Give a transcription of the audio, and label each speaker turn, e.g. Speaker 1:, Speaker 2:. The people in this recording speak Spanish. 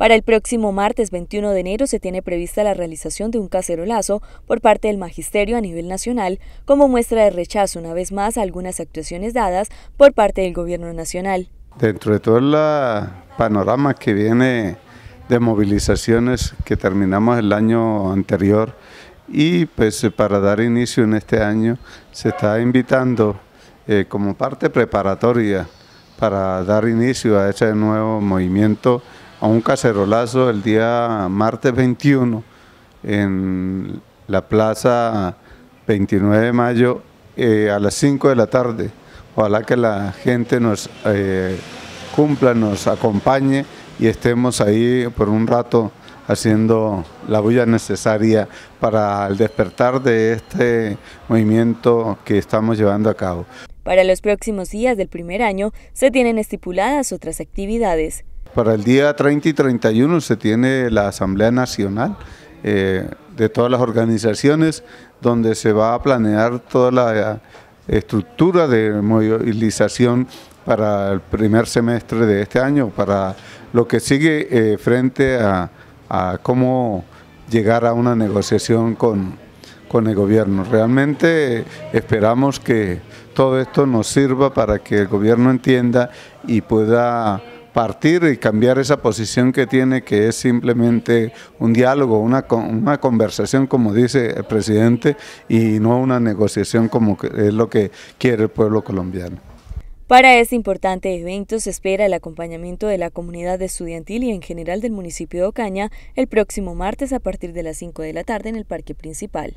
Speaker 1: Para el próximo martes 21 de enero se tiene prevista la realización de un cacerolazo por parte del Magisterio a nivel nacional como muestra de rechazo una vez más a algunas actuaciones dadas por parte del Gobierno Nacional.
Speaker 2: Dentro de todo el panorama que viene de movilizaciones que terminamos el año anterior y pues para dar inicio en este año se está invitando eh, como parte preparatoria para dar inicio a este nuevo movimiento a un cacerolazo el día martes 21 en la plaza 29 de mayo eh, a las 5 de la tarde. Ojalá que la gente nos eh, cumpla, nos acompañe y estemos ahí por un rato haciendo la bulla necesaria para el despertar de este movimiento que estamos llevando a cabo.
Speaker 1: Para los próximos días del primer año se tienen estipuladas otras actividades.
Speaker 2: Para el día 30 y 31 se tiene la Asamblea Nacional eh, de todas las organizaciones donde se va a planear toda la eh, estructura de movilización para el primer semestre de este año, para lo que sigue eh, frente a, a, cómo llegar a una negociación con, con el gobierno. Realmente esperamos que todo esto nos sirva para que el gobierno entienda y pueda partir y cambiar esa posición que tiene, que es simplemente un diálogo, una, conversación, como dice el presidente, y no una negociación como es lo que quiere el pueblo colombiano.
Speaker 1: Para este importante evento se espera el acompañamiento de la comunidad estudiantil y en general del municipio de Ocaña el próximo martes a partir de las 5 de la tarde en el Parque Principal.